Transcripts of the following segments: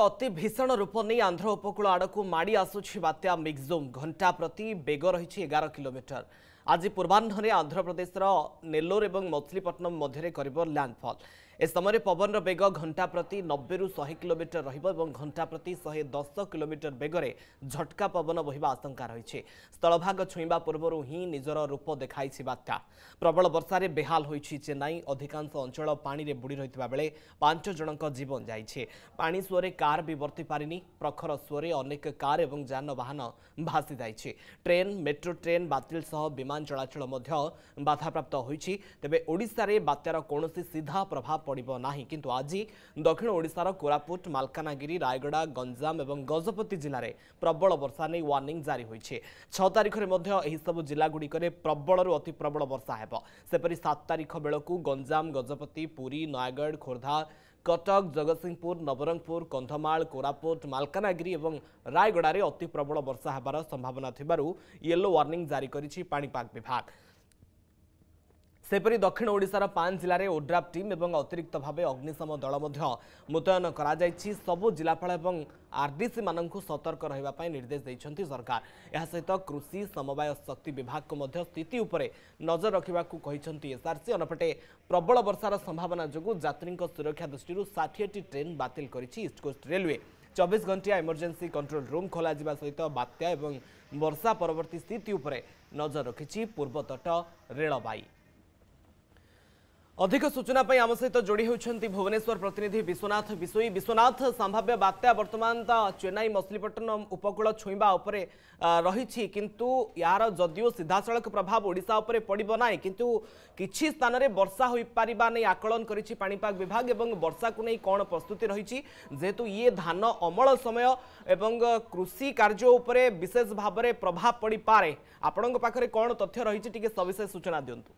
অতি ভিসন রূপনি আন্ধ্রউপকূল আড়ক মাড়ি আসুছি বাত্য মিক্সুম ঘন্টা প্রতি বেগ রহিছে 11 কিলোমিটার আজি পূর্বান্ধরে অন্ধ্রপ্রদেশৰ নেല്ലൂർ এবং মথলিপাট্নম মধ্যৰে কৰিব ল্যান্ডফল ଏ ସମୟରେ ପବନର ବେଗ ଘଣ୍ଟା ପ୍ରତି ନବେରୁ ଶହେ କିଲୋମିଟର ରହିବ ଏବଂ ଘଣ୍ଟା ପ୍ରତି ଶହେ ଦଶ କିଲୋମିଟର ବେଗରେ ଝଟକା ପବନ ବହିବା ଆଶଙ୍କା ରହିଛି ସ୍ଥଳଭାଗ ଛୁଇଁବା ପୂର୍ବରୁ ହିଁ ନିଜର ରୂପ ଦେଖାଇଛି ବାତ୍ୟା ପ୍ରବଳ ବର୍ଷାରେ ବେହାଲ ହୋଇଛି ଚେନ୍ନାଇ ଅଧିକାଂଶ ଅଞ୍ଚଳ ପାଣିରେ ବୁଡ଼ି ରହିଥିବା ବେଳେ ପାଞ୍ଚ ଜଣଙ୍କ ଜୀବନ ଯାଇଛି ପାଣି ସୁଅରେ କାର୍ ବି ବର୍ତ୍ତି ପାରିନି ପ୍ରଖର ସୁଅରେ ଅନେକ କାର୍ ଏବଂ ଯାନବାହନ ଭାସି ଯାଇଛି ଟ୍ରେନ୍ ମେଟ୍ରୋ ଟ୍ରେନ୍ ବାତିଲ ସହ ବିମାନ ଚଳାଚଳ ମଧ୍ୟ ବାଧାପ୍ରାପ୍ତ ହୋଇଛି ତେବେ ଓଡ଼ିଶାରେ ବାତ୍ୟାର କୌଣସି ସିଧା ପ୍ରଭାବ পড়িব না কিন্তু আজি দক্ষিণ ওড়িশার কোরাপুড় মালকানাগিড়ি রায়গড়া গঞ্জাম এবং গজপতি জিলাৰে প্রবল বর্ষা nei ওয়ার্নিং জারি হৈছে 6 তারিখৰ মদ্য এই সব জিলাগুড়ি কৰে প্রবল আৰু অতি প্রবল বর্ষা হেবা সেপরি 7 তারিখ বেলাক গঞ্জাম গজপতি পুরী নাইগড় খৰধা কটক જગৎসিংپور নবরংپور কন্ধমাল কোরাপুড় মালকানাগিড়ি এবং রায়গড়ারে অতি প্রবল বর্ষা হবাৰ সম্ভাৱনা থিবাৰু ইয়েলো ওয়ার্নিং জারি কৰিছি পানী ভাগ বিভাগ ସେହିପରି ଦକ୍ଷିଣ ଓଡ଼ିଶାର ପାଞ୍ଚ ଜିଲ୍ଲାରେ ଓଡ୍ରାଫ୍ ଟିମ୍ ଏବଂ ଅତିରିକ୍ତ ଭାବେ ଅଗ୍ନିଶମ ଦଳ ମଧ୍ୟ ମୁତୟନ କରାଯାଇଛି ସବୁ ଜିଲ୍ଲାପାଳ ଏବଂ ଆର୍ଡିସିମାନଙ୍କୁ ସତର୍କ ରହିବା ପାଇଁ ନିର୍ଦ୍ଦେଶ ଦେଇଛନ୍ତି ସରକାର ଏହା ସହିତ କୃଷି ସମବାୟ ଶକ୍ତି ବିଭାଗକୁ ମଧ୍ୟ ସ୍ଥିତି ଉପରେ ନଜର ରଖିବାକୁ କହିଛନ୍ତି ଏସ୍ଆର୍ସି ଅନ୍ୟପଟେ ପ୍ରବଳ ବର୍ଷାର ସମ୍ଭାବନା ଯୋଗୁଁ ଯାତ୍ରୀଙ୍କ ସୁରକ୍ଷା ଦୃଷ୍ଟିରୁ ଷାଠିଏଟି ଟ୍ରେନ୍ ବାତିଲ କରିଛି ଇଷ୍ଟକୋଷ୍ଟ ରେଲୱେ ଚବିଶ ଘଣ୍ଟିଆ ଏମର୍ଜେନ୍ସି କଣ୍ଟ୍ରୋଲ ରୁମ୍ ଖୋଲାଯିବା ସହିତ ବାତ୍ୟା ଏବଂ ବର୍ଷା ପରବର୍ତ୍ତୀ ସ୍ଥିତି ଉପରେ ନଜର ରଖିଛି ପୂର୍ବତଟ ରେଳବାଇ ଅଧିକ ସୂଚନା ପାଇଁ ଆମ ସହିତ ଯୋଡ଼ି ହେଉଛନ୍ତି ଭୁବନେଶ୍ୱର ପ୍ରତିନିଧି ବିଶ୍ୱନାଥ ବିଶୋଇ ବିଶ୍ୱନାଥ ସମ୍ଭାବ୍ୟ ବାତ୍ୟା ବର୍ତ୍ତମାନ ତ ଚେନ୍ନାଇ ମଛଲିପଟନମ ଉପକୂଳ ଛୁଇଁବା ଉପରେ ରହିଛି କିନ୍ତୁ ଏହାର ଯଦିଓ ସିଧାସଳଖ ପ୍ରଭାବ ଓଡ଼ିଶା ଉପରେ ପଡ଼ିବ ନାହିଁ କିନ୍ତୁ କିଛି ସ୍ଥାନରେ ବର୍ଷା ହୋଇପାରିବା ନେଇ ଆକଳନ କରିଛି ପାଣିପାଗ ବିଭାଗ ଏବଂ ବର୍ଷାକୁ ନେଇ କ'ଣ ପ୍ରସ୍ତୁତି ରହିଛି ଯେହେତୁ ଇଏ ଧାନ ଅମଳ ସମୟ ଏବଂ କୃଷି କାର୍ଯ୍ୟ ଉପରେ ବିଶେଷ ଭାବରେ ପ୍ରଭାବ ପଡ଼ିପାରେ ଆପଣଙ୍କ ପାଖରେ କ'ଣ ତଥ୍ୟ ରହିଛି ଟିକିଏ ସବିଶେଷ ସୂଚନା ଦିଅନ୍ତୁ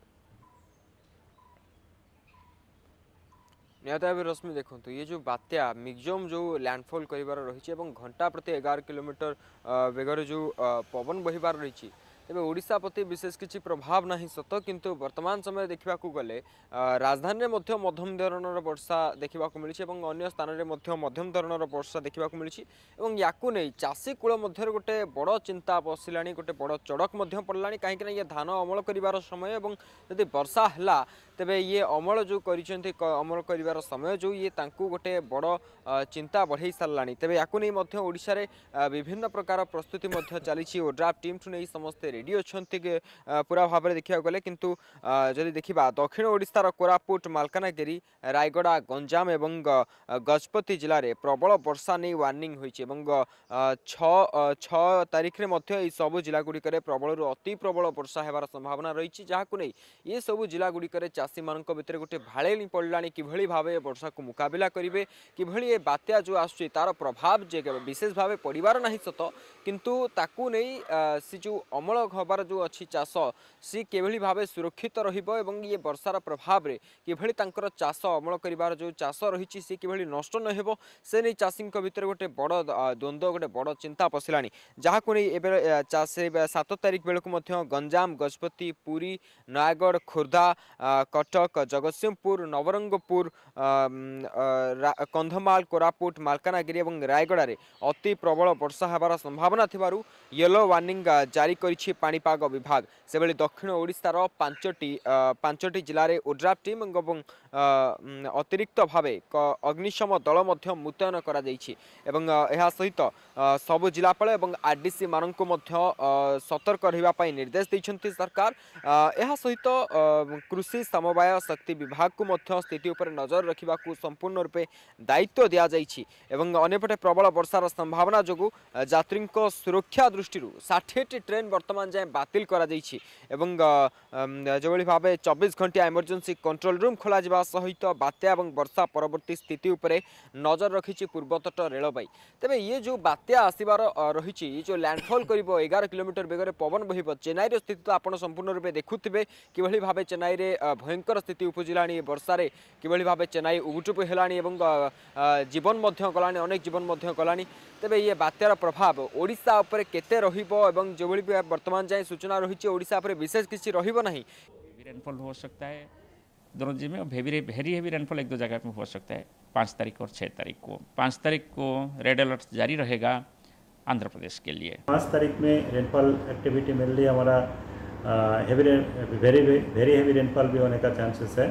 ନିହାତି ଭାବେ ରଶ୍ମି ଦେଖନ୍ତୁ ଇଏ ଯେଉଁ ବାତ୍ୟା ମିକ୍ଜମ୍ ଯେଉଁ ଲ୍ୟାଣ୍ଡଫଲ୍ କରିବାର ରହିଛି ଏବଂ ଘଣ୍ଟା ପ୍ରତି ଏଗାର କିଲୋମିଟର ବେଗରେ ଯେଉଁ ପବନ ବହିବାର ରହିଛି ତେବେ ଓଡ଼ିଶା ପ୍ରତି ବିଶେଷ କିଛି ପ୍ରଭାବ ନାହିଁ ସତ କିନ୍ତୁ ବର୍ତ୍ତମାନ ସମୟରେ ଦେଖିବାକୁ ଗଲେ ରାଜଧାନୀରେ ମଧ୍ୟ ମଧ୍ୟମ ଧରଣର ବର୍ଷା ଦେଖିବାକୁ ମିଳିଛି ଏବଂ ଅନ୍ୟ ସ୍ଥାନରେ ମଧ୍ୟ ମଧ୍ୟମ ଧରଣର ବର୍ଷା ଦେଖିବାକୁ ମିଳିଛି ଏବଂ ୟାକୁ ନେଇ ଚାଷୀ କୂଳ ମଧ୍ୟରେ ଗୋଟେ ବଡ଼ ଚିନ୍ତା ବସିଲାଣି ଗୋଟେ ବଡ଼ ଚଡ଼କ ମଧ୍ୟ ପଡ଼ିଲାଣି କାହିଁକିନା ଇଏ ଧାନ ଅମଳ କରିବାର ସମୟ ଏବଂ ଯଦି ବର୍ଷା ହେଲା ତେବେ ଇଏ ଅମଳ ଯେଉଁ କରିଛନ୍ତି ଅମଳ କରିବାର ସମୟ ଯେଉଁ ଇଏ ତାଙ୍କୁ ଗୋଟେ ବଡ଼ ଚିନ୍ତା ବଢ଼େଇ ସାରିଲାଣି ତେବେ ୟାକୁ ନେଇ ମଧ୍ୟ ଓଡ଼ିଶାରେ ବିଭିନ୍ନ ପ୍ରକାର ପ୍ରସ୍ତୁତି ମଧ୍ୟ ଚାଲିଛି ଓ ଡ୍ରାଫ୍ଟ ଟିମ୍ଠୁ ନେଇ ସମସ୍ତେ ରେଡ଼ି ଅଛନ୍ତି ପୁରା ଭାବରେ ଦେଖିବାକୁ ଗଲେ କିନ୍ତୁ ଯଦି ଦେଖିବା ଦକ୍ଷିଣ ଓଡ଼ିଶାର କୋରାପୁଟ ମାଲକାନଗିରି ରାୟଗଡ଼ା ଗଞ୍ଜାମ ଏବଂ ଗଜପତି ଜିଲ୍ଲାରେ ପ୍ରବଳ ବର୍ଷା ନେଇ ୱାର୍ଣ୍ଣିଂ ହୋଇଛି ଏବଂ ଛଅ ଛଅ ତାରିଖରେ ମଧ୍ୟ ଏହି ସବୁ ଜିଲ୍ଲାଗୁଡ଼ିକରେ ପ୍ରବଳରୁ ଅତି ପ୍ରବଳ ବର୍ଷା ହେବାର ସମ୍ଭାବନା ରହିଛି ଯାହାକୁ ନେଇ ଏସବୁ ଜିଲ୍ଲାଗୁଡ଼ିକରେ ଚାଷ ଚାଷୀମାନଙ୍କ ଭିତରେ ଗୋଟେ ଭାଳେଣି ପଡ଼ିଲାଣି କିଭଳି ଭାବେ ଏ ବର୍ଷାକୁ ମୁକାବିଲା କରିବେ କିଭଳି ଏ ବାତ୍ୟା ଯେଉଁ ଆସୁଛି ତା'ର ପ୍ରଭାବ ଯେ ବିଶେଷ ଭାବେ ପଡ଼ିବାର ନାହିଁ ସତ କିନ୍ତୁ ତାକୁ ନେଇ ସେ ଯେଉଁ ଅମଳ ହେବାର ଯେଉଁ ଅଛି ଚାଷ ସେ କିଭଳି ଭାବେ ସୁରକ୍ଷିତ ରହିବ ଏବଂ ଇଏ ବର୍ଷାର ପ୍ରଭାବରେ କିଭଳି ତାଙ୍କର ଚାଷ ଅମଳ କରିବାର ଯେଉଁ ଚାଷ ରହିଛି ସେ କିଭଳି ନଷ୍ଟ ନ ହେବ ସେ ନେଇ ଚାଷୀଙ୍କ ଭିତରେ ଗୋଟେ ବଡ଼ ଦ୍ୱନ୍ଦ୍ୱ ଗୋଟେ ବଡ଼ ଚିନ୍ତା ପଶିଲାଣି ଯାହାକୁ ନେଇ ଏବେ ଚାଷ ସାତ ତାରିଖ ବେଳକୁ ମଧ୍ୟ ଗଞ୍ଜାମ ଗଜପତି ପୁରୀ ନୟାଗଡ଼ ଖୋର୍ଦ୍ଧା କଟକ ଜଗତସିଂହପୁର ନବରଙ୍ଗପୁର କନ୍ଧମାଳ କୋରାପୁଟ ମାଲକାନଗିରି ଏବଂ ରାୟଗଡ଼ାରେ ଅତି ପ୍ରବଳ ବର୍ଷା ହେବାର ସମ୍ଭାବନା ଥିବାରୁ ୟେଲୋ ୱାର୍ଣ୍ଣିଂ ଜାରି କରିଛି ପାଣିପାଗ ବିଭାଗ ସେଭଳି ଦକ୍ଷିଣ ଓଡ଼ିଶାର ପାଞ୍ଚଟି ପାଞ୍ଚଟି ଜିଲ୍ଲାରେ ଓଡ୍ରାଫ୍ ଟିମ୍ ଏବଂ অতিরিক্ত ভাবে অগ্নিশম দল মধ্য মুতয়ন করা যাইছি এবং ଏହା ସହିତ ସବୁ ଜିଲ୍ଲାପାଳ ଏବଂ ଆର୍ଡିସିମାନଙ୍କୁ ମଧ୍ୟ ସତର୍କ ରହିବା ପାଇଁ ନିର୍ଦ୍ଦେଶ ଦେଇଛନ୍ତି ସରକାର ଏହା ସହିତ କୃଷି ସମବାୟ ଶକ୍ତି ବିଭାଗକୁ ମଧ୍ୟ ସ୍ଥିତି ଉପରେ ନଜର ରଖିବାକୁ ସମ୍ପୂର୍ଣ୍ଣ ରୂପେ ଦାୟିତ୍ୱ ଦିଆଯାଇଛି ଏବଂ ଅନ୍ୟପଟେ ପ୍ରବଳ ବର୍ଷାର ସମ୍ଭାବନା ଯୋଗୁଁ ଯାତ୍ରୀଙ୍କ ସୁରକ୍ଷା ଦୃଷ୍ଟିରୁ ଷାଠିଏଟି ଟ୍ରେନ୍ ବର୍ତ୍ତମାନ ଯାଏଁ ବାତିଲ କରାଯାଇଛି ଏବଂ ଯେଉଁଭଳି ଭାବେ ଚବିଶ ଘଣ୍ଟିଆ ଏମର୍ଜେନ୍ସି କଣ୍ଟ୍ରୋଲ ରୁମ୍ ଖୋଲାଯିବା ସହିତ ବାତ୍ୟା ଏବଂ ବର୍ଷା ପରବର୍ତ୍ତୀ ସ୍ଥିତି ଉପରେ ନଜର ରଖିଛି ପୂର୍ବତଟ ରେଳବାଇ ତେବେ ଇଏ ଯେଉଁ ବାତ୍ୟା ଆସିବାର ରହିଛି ଯେଉଁ ଲ୍ୟାଣ୍ଡଫଲ୍ କରିବ ଏଗାର କିଲୋମିଟର ବେଗରେ ପବନ ବହିବ ଚେନ୍ନାଇର ସ୍ଥିତି ତ ଆପଣ ସମ୍ପୂର୍ଣ୍ଣ ରୂପେ ଦେଖୁଥିବେ କିଭଳି ଭାବେ ଚେନ୍ନାଇରେ ଭୟଙ୍କର ସ୍ଥିତି ଉପୁଜିଲାଣି ବର୍ଷାରେ କିଭଳି ଭାବେ ଚେନ୍ନାଇ ଉଗୁଟୁପୁ ହେଲାଣି ଏବଂ ଜୀବନ ମଧ୍ୟ ଗଲାଣି ଅନେକ ଜୀବନ ମଧ୍ୟ ଗଲାଣି ତେବେ ଇଏ ବାତ୍ୟାର ପ୍ରଭାବ ଓଡ଼ିଶା ଉପରେ କେତେ ରହିବ ଏବଂ ଯେଭଳି ବର୍ତ୍ତମାନ ଯାଏଁ ସୂଚନା ରହିଛି ଓଡ଼ିଶା ଉପରେ ବିଶେଷ କିଛି ରହିବ ନାହିଁ रेनफॉल हो सकता है दोनों जिले में और हेवी हेरी हेवी रेनफॉल एक दो जगह पे हो सकता है पाँच तारीख और छः तारीख को पाँच तारीख को रेड अलर्ट जारी रहेगा आंध्र प्रदेश के लिए पाँच तारीख में रेनफॉल एक्टिविटी मिल रही हमारा heavy very very heavy rainfall भी होने का चांसेस है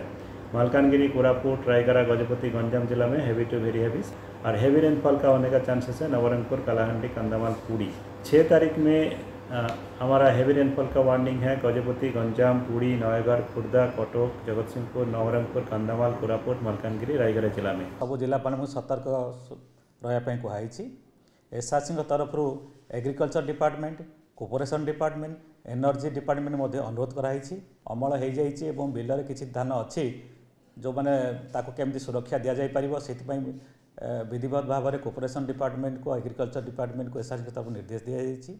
मालकानगिरी कोरापुट रायगढ़ गजपति गंजाम जिला में हेवी टू वेरी हेवी और हेवी रेनफॉल का होने का चांसेस है नवरंगपुर कालाहांडी कंधामाल पूरी छः तारीख में हमारा हेवी रेनफॉल का वार्निंग है गजपति गंजाम पुरी नयगढ़ खुर्दा कटक जगत सिंहपुर नवरंगपुर कंधमाल कोरापुट मलकानगि रायगढ़ जिला में सब जिलापाल सतर्क रहा कहुई एसआरसी तरफ agriculture department corporation department energy department अनुरोध कराई अमल हो जाए बिल किसी धान अच्छी जो मैंने केमी सुरक्षा दि जापर से विधिवत भाव में कोपोरेसन डिपार्टमेंट को एग्रिकलचर डिपार्टमेंट को एसआरसी तरफ निर्देश दी जाएगी